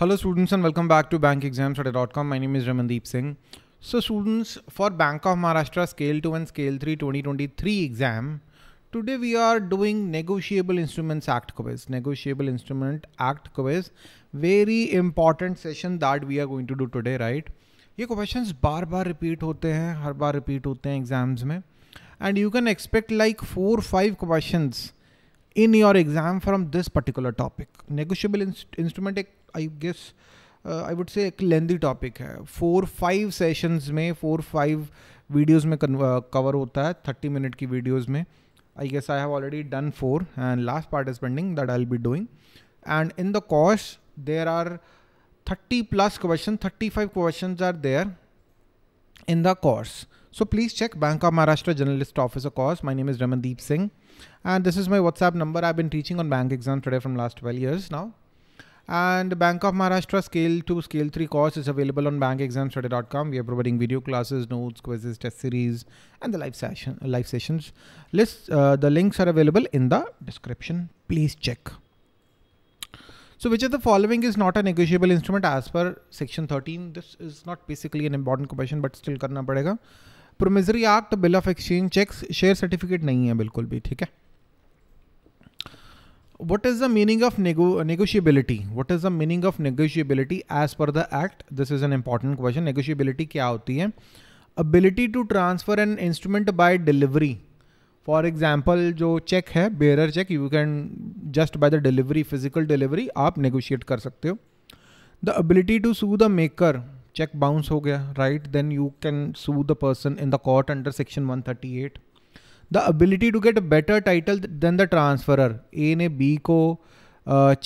Hello students and welcome back to bankexamstudy.com. My name is Ramandeep Singh. So students, for Bank of Maharashtra Scale 2 and Scale 3 2023 exam, today we are doing Negotiable Instruments Act quiz. Negotiable Instrument Act quiz. Very important session that we are going to do today, right? These questions bar bar repeat होते हैं हर बार repeat होते हैं exams में and you can expect like four five questions in your exam from this particular topic. Negotiable inst instrument एक आई guess I would say एक lengthy topic है four five sessions में four five videos में cover uh, होता है thirty minute की videos में I guess I have already done four and last part is pending that I will be doing and in the course there are thirty plus question thirty five question are there in the course so please check bank of Maharashtra journalist office a course my name is Ramandeep Singh and this is my WhatsApp number I been teaching on bank exam today from last twelve years now And Bank of Maharashtra Scale 2, Scale 3 course is available on bankexamstudy.com. We are providing video classes, notes, quizzes, test series, and the live session, live sessions. List uh, the links are available in the description. Please check. So which of the following is not a negotiable instrument as per section 13? This is not basically an important question, but still करना पड़ेगा. Promissory Act, Bill of Exchange, checks, share certificate नहीं है बिल्कुल भी ठीक है. what is the meaning of nego negotiability what is the meaning of negotiability as per the act this is an important question negotiability kya hoti hai ability to transfer an instrument by delivery for example जो cheque है bearer cheque you can just by the delivery physical delivery आप negotiate कर सकते हो the ability to sue the maker cheque bounce हो गया right then you can sue the person in the court under section 138 the ability to get a better title than the transferer a ne b ko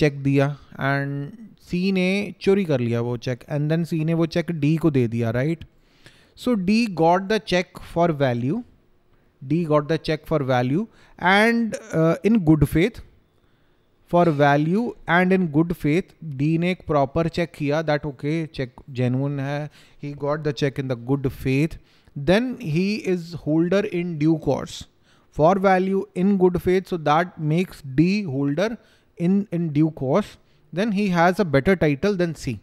check diya and c ne chori kar liya wo check and then c ne wo check d ko de diya right so d got the check for value d got the check for value and in good faith for value and in good faith d ne proper check kiya that okay check genuine hai he got the check in the good faith then he is holder in due course for value in good faith. So that makes D holder in, in due course. Then he has a better title than C.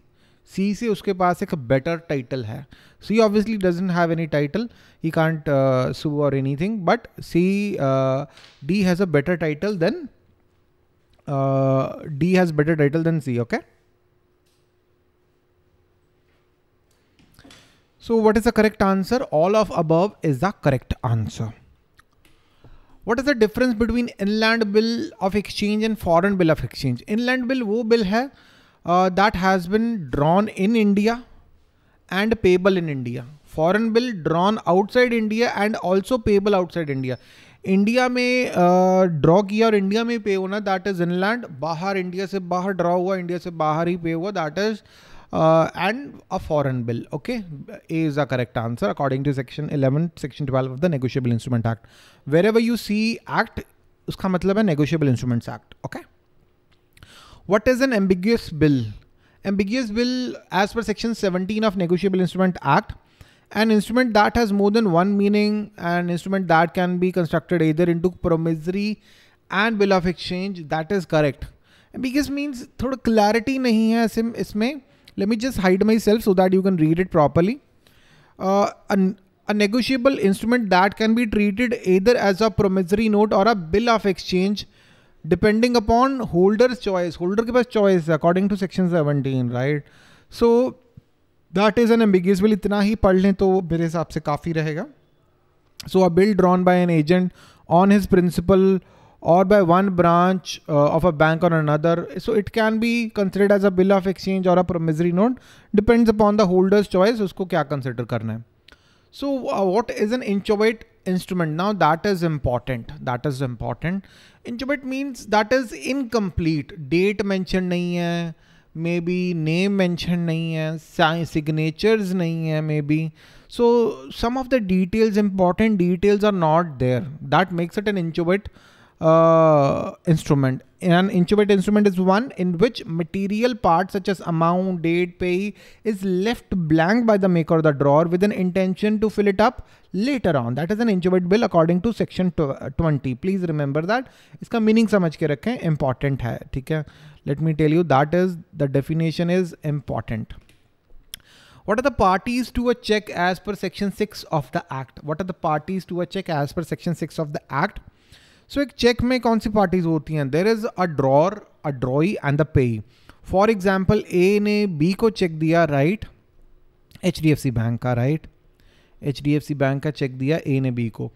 C से उसके पास एक better title है. C obviously doesn't have any title. He can't uh, sue or anything. But C uh, D has a better title than uh, D has better title than C. Okay. So what is the correct answer? All of above is the correct answer. What is the difference between inland bill of exchange and foreign bill of exchange? Inland bill वो bill है uh, that has been drawn in India and payable in India. Foreign bill drawn outside India and also payable outside India. India may uh, draw किया और India में पे pay, that is inland. Inland India India से बाहर draw हुआ India se बाहर ही पे हुआ that is uh, and a foreign bill. Okay, A is the correct answer according to section 11, section 12 of the Negotiable Instrument Act. Wherever you see act, uska matlab hai Negotiable Instruments Act. Okay. What is an ambiguous bill? Ambiguous bill, as per section 17 of Negotiable Instrument Act, an instrument that has more than one meaning, an instrument that can be constructed either into promissory and bill of exchange, that is correct. Ambiguous means थोड़ा clarity नहीं है इसमें Let me just hide myself so that you can read it properly. Uh, a, a negotiable instrument that can be treated either as a promissory note or a bill of exchange depending upon holder's choice. Holder ke paas choice according to section 17, right? So that is an ambiguous bill. itna hi padh le to mere hisab se kafi rahega So a bill drawn by an agent on his principal uh, or by one branch uh, of a bank or another. So it can be considered as a bill of exchange or a promissory note. Depends upon the holder's choice. Usko kya consider karna hai? So uh, what is an inchoate instrument? Now that is important. That is important. Inchoate means that is incomplete. Date mentioned nahi hai. Maybe name mentioned nahi hai. Signatures nahi hai maybe. So some of the details, important details, are not there. That makes it an इंचोबेट uh, instrument. An incubate instrument is one in which material parts such as amount, date, pay is left blank by the maker or the drawer with an intention to fill it up later on. That is an incubate bill according to section uh, 20. Please remember that. इसका meaning समझ के रखें important है ठीक है Let me tell you that is the definition is important. What are the parties to a check as per section 6 of the act? What are the parties to a check as per section 6 of the act? So so, एक cheque में कौन सी parties होती हैं there is a drawer a drawee and the payee for example A ने B को cheque दिया right H D F C bank का right H D F C bank का चेक दिया ए ने बी को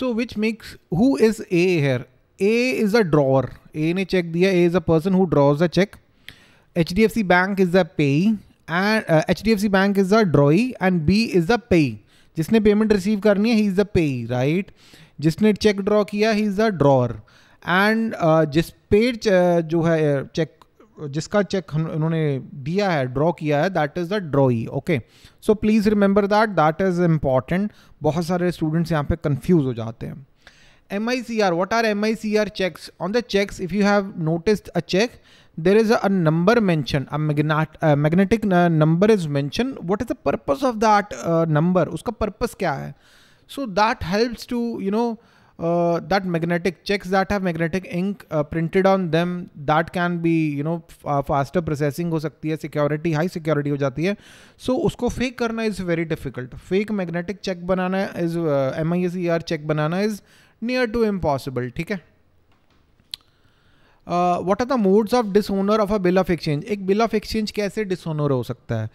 so which makes who is A here A is a drawer A ने cheque दिया A is a person who draws a cheque H D F C bank is a payee and H D F C bank is a drawee and B is a payee जिसने payment receive करनी है ही is a पेई right जिसने cheque draw किया he is a drawer and जिस पे uh, जो है चेक uh, जिसका चेक हम उन्होंने दिया है ड्रॉ किया है that is the drawee okay so please remember that that is important बहुत सारे स्टूडेंट्स यहाँ पे कंफ्यूज हो जाते हैं M I C R what are M I C R cheques on the cheques if you have notice a cheque there is a number mention magnetic number is mention what is the purpose of that number उसका purpose क्या है So that helps to, you know, uh, that magnetic checks that have magnetic ink uh, printed on them that can be you know uh, faster processing ho sakti hai security high security ho jati hai so usko fake karna is very difficult fake magnetic check banana is uh, MISER check banana is near to impossible theek hai what are the modes of dishonour of a bill of exchange एक bill of exchange कैसे dishonour हो सकता है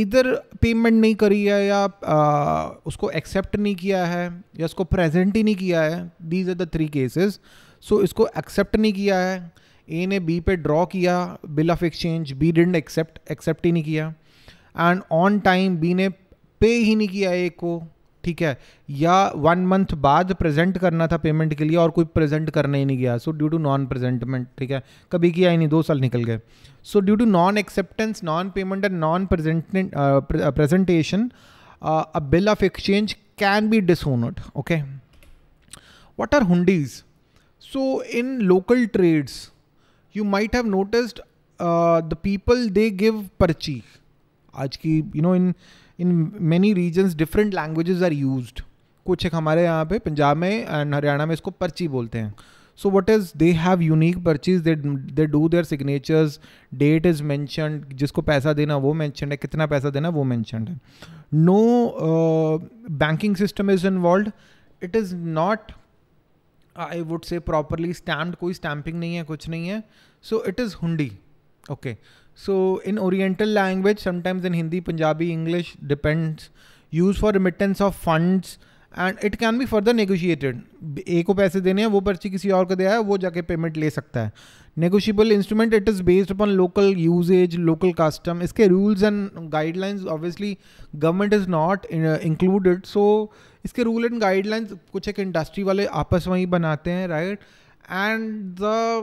इधर payment नहीं करी है या uh, उसको एक्सेप्ट नहीं किया है या उसको प्रेजेंट ही नहीं किया है these are the three cases so इसको एक्सेप्ट नहीं किया है ए ने बी पे ड्रॉ किया bill of exchange B didn't accept accept ही नहीं किया एंड ऑन टाइम बी ने पे ही नहीं किया ए को ठीक है या वन मंथ बाद प्रेजेंट करना था पेमेंट के लिए और कोई प्रेजेंट करने ही नहीं गया so due to non presentment ठीक है कभी किया ही नहीं दो साल निकल गए so due to non acceptance non payment and non present presentation a bill of exchange can be dishonoured okay what are hundis so in local trades you might have noticed the people they give parchi आज की you know in in many regions different languages are use कुछ एक हमारे यहाँ पे पंजाब में and Haryana में इसको पर्ची बोलते हैं so what is they have unique parchis they they do their signatures date is mentioned जिसको पैसा देना वो मैंशनड है कितना पैसा देना वो मैंशनड है no banking system is involve it is not I would say properly stamp कोई स्टैम्पिंग नहीं है कुछ नहीं है so it is hundi okay so in oriental language sometimes in Hindi Punjabi English depends use for remittance of funds and it can be further negotiated A को पैसे देने हैं वो पर्ची किसी और को दिया है वो जाके पेमेंट ले सकता है negotiable instrument it is based upon local usage local custom इसके rules and guidelines obviously government is not included so इसके रूल एंड गाइडलाइंस कुछ एक इंडस्ट्री वाले आपस में ही बनाते हैं right right? And uh,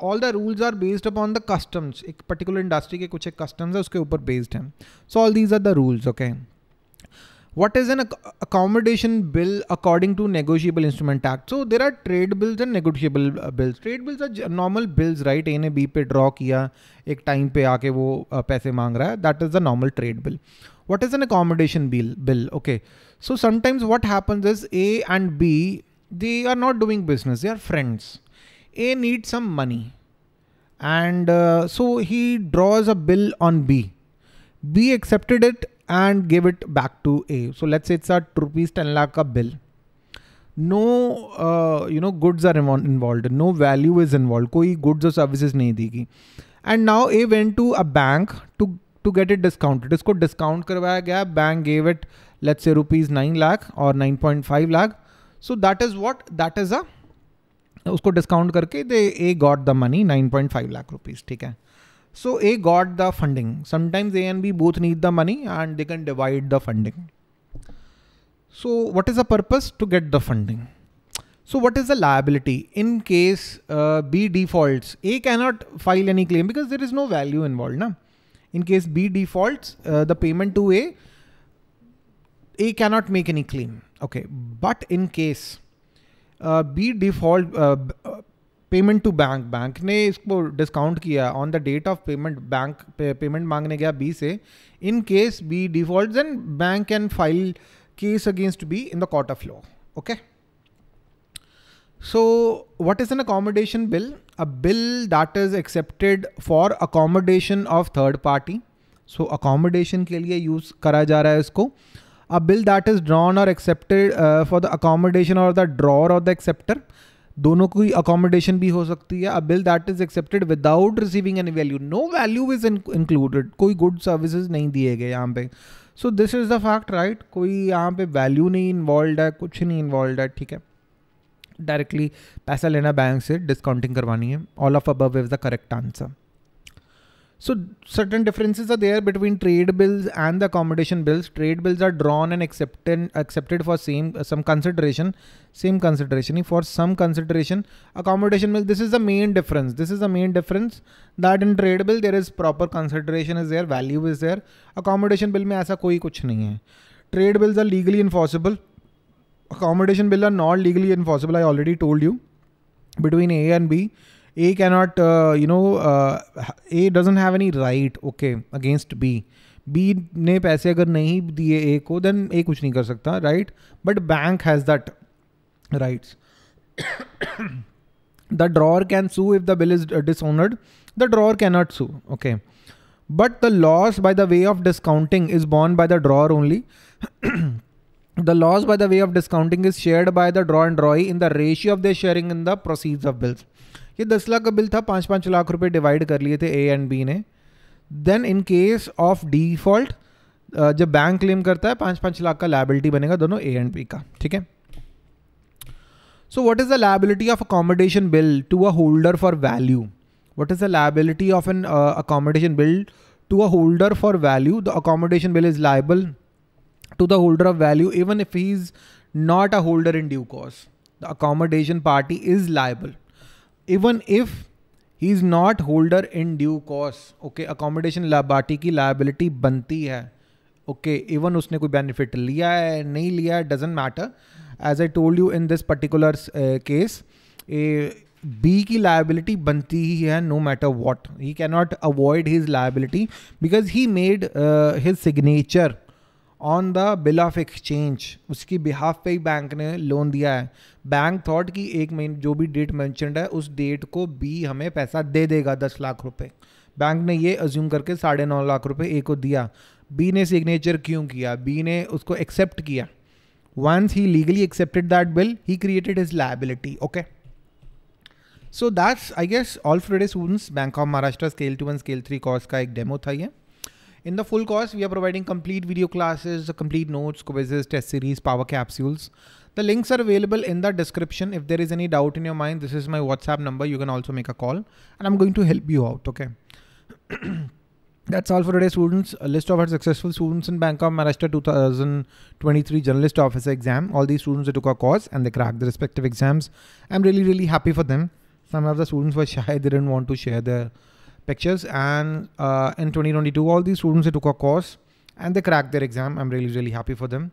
all the rules are based upon the customs. Customs एक पर्टिकुलर इंडस्ट्री के कुछ एक कस्टम्स है उसके ऊपर बेस्ड हैं so all these what is an accommodation bill according to negotiable instrument act so there are trade bills and negotiable uh, bills trade bills are normal bills right a ne b पे draw किया एक time पे आके वो uh, पैसे मांग रहा है that is the normal trade bill what is an accommodation bill bill okay so sometimes what happens is a and b they are not doing business, they are friends. A needs some money. And uh, so he draws a bill on B. B accepted it and gave it back to A. So let's say it's a rupees 10 lakh bill. No, uh, you know, goods are involved. No value is involved. कोई goods or services नहीं देगी. And now A went to a bank to to get it discounted. इसको discount करवाया गया. Bank gave it let's say rupees 9 lakh or 9.5 lakh. So that is what that is a उसको discount करके दे A got the money 9.5 lakh rupees ठीक है so A got the funding sometimes A and B both need the money and they can divide the funding so what is the purpose to get the funding So what is the liability in case uh, B defaults? A cannot file any claim because there is no value involved. Now, In case B defaults, uh, the payment to A, A cannot make any claim. okay but in case uh, be default uh, payment to bank bank ने इसको discount किया on the date of payment bank payment मांगने गया B से in case B default then bank can file case against B in the court of law okay so what is an accommodation bill a bill that is accepted for accommodation of third party so accommodation के लिए use करा जा रहा है इसको a bill that is drawn or accepted uh, for the accommodation or the drawer or the acceptor दोनों की accommodation भी हो सकती है a bill that is accepted without receiving any value no value is included कोई good services नहीं दिए गए यहाँ पे so this is the fact right कोई यहाँ पे वैल्यू नहीं इन्वॉल्व है कुछ नहीं इन्वॉल्व है ठीक है डायरेक्टली पैसा लेना बैंक से डिस्काउंटिंग करवानी है all of above is the correct answer So certain differences are there between trade bills and the accommodation bills. Trade bills are drawn and accepted accepted for same uh, some consideration, same consideration for some consideration. Accommodation bill. This is the main difference. This is the main difference that in trade bill there is proper consideration is there, value is there. Accommodation bill में ऐसा कोई कुछ नहीं है. Trade bills are legally enforceable. Accommodation bill are not legally enforceable. I already told you between A and B. A cannot, uh, you know, uh, A doesn't have any right, okay, against B. B. B ने पैसे अगर नहीं दिए A को then A कुछ नहीं कर सकता, right? But bank has that rights. the drawer can sue if the bill is uh, dishonored. The drawer cannot sue, okay? But the loss by the way of discounting is borne by the drawer only. the loss by the way of discounting is shared by the draw and drawee in the ratio of their sharing in the proceeds of bills. ये दस लाख का bill था पाँच पाँच लाख रुपए divide कर लिए थे ए एंड बी ने then in case of default जब बैंक क्लेम करता है पाँच पाँच लाख का लाइबिलिटी बनेगा दोनों ए एंड बी का ठीक है so what is the liability of accommodation bill to a holder for value what is the liability of an accommodation bill to a holder for value the accommodation bill is liable to the holder of value even if he is not a holder in due course the accommodation party is liable even if he is not holder in due course okay accommodation लाबार्टी की liability बनती है okay okay, even उसने कोई benefit लिया है नहीं लिया है doesn't matter as I told you in this particular case A B की लाइबिलिटी बनती ही है no matter what he cannot avoid his liability because he made his signature on the bill of exchange उसकी behalf पे ही bank ने loan दिया है बैंक थॉट कि एक महीने जो भी डेट मैंशनड है उस डेट को बी हमें पैसा दे देगा दस लाख रुपये बैंक ने ये अज्यूम करके साढ़े नौ लाख रुपये ए को दिया बी ने सिग्नेचर क्यों किया बी ने उसको एक्सेप्ट किया once he legally accepted that bill he created his liability okay so that's I guess all फ्रेडे students bank of Maharashtra scale two one scale three course का एक डेमो था ये In the full course, we are providing complete video classes, complete notes, quizzes, test series, power capsules. The links are available in the description. If there is any doubt in your mind, this is my WhatsApp number. You can also make a call and I'm going to help you out. Okay. That's all for today, students. A list of our successful students in Bank of Maharashtra 2023 Journalist Officer exam. All these students took our course and they cracked the respective exams. I'm really, really happy for them. Some of the students were shy, they didn't want to share their pictures and uh, in 2022 all these students they took a course and they cracked their exam i'm really really happy for them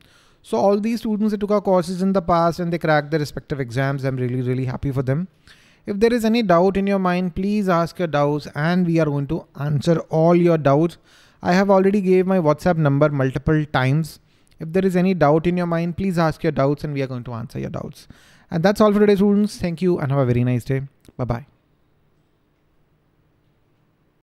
so all these students they took our courses in the past and they cracked their respective exams i'm really really happy for them if there is any doubt in your mind please ask your doubts and we are going to answer all your doubts i have already gave my whatsapp number multiple times if there is any doubt in your mind please ask your doubts and we are going to answer your doubts and that's all for today students thank you and have a very nice day bye bye